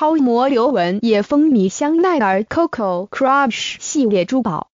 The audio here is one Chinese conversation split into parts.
超模刘雯也风靡香奈儿 Coco Crush 系列珠宝。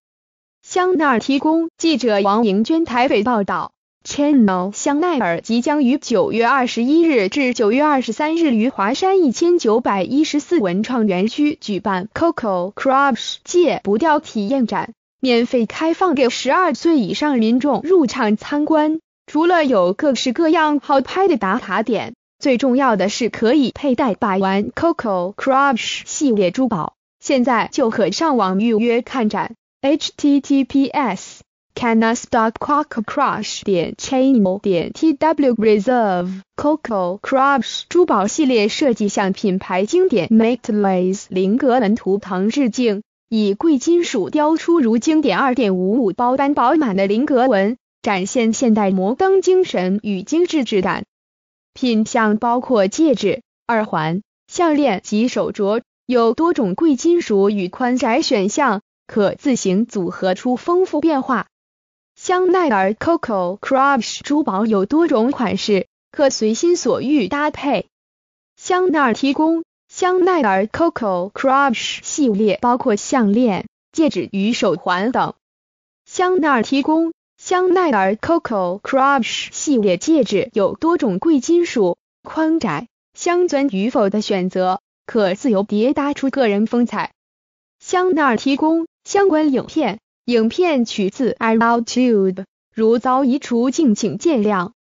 香奈儿提供记者王莹娟台北报道。Chanel n 香奈儿即将于九月二十一日至九月二十三日于华山一千九百一十四文创园区举办 Coco Crush 借不掉体验展，免费开放给十二岁以上民众入场参观。除了有各式各样好拍的打卡点。最重要的是可以佩戴百玩 Coco Crush 系列珠宝，现在就可上网预约看展。https://canastockcoco.crush/channel/tw/reserve Coco Crush 珠宝系列设计向品牌经典 Make Lace 菱格纹图腾致敬，以贵金属雕出如经典二点五五包般饱满的菱格纹，展现现代摩登精神与精致质感。品项包括戒指、耳环、项链及手镯，有多种贵金属与宽窄选项，可自行组合出丰富变化。香奈儿 Coco Crush 珠宝有多种款式，可随心所欲搭配。香奈儿提供香奈儿 Coco Crush 系列，包括项链、戒指与手环等。香奈儿提供。香奈儿 Coco Crush 系列戒指有多种贵金属、宽窄、镶钻与否的选择，可自由叠搭出个人风采。香奈儿提供相关影片，影片取自 i l o u e t u b e 如遭移除，敬请见谅。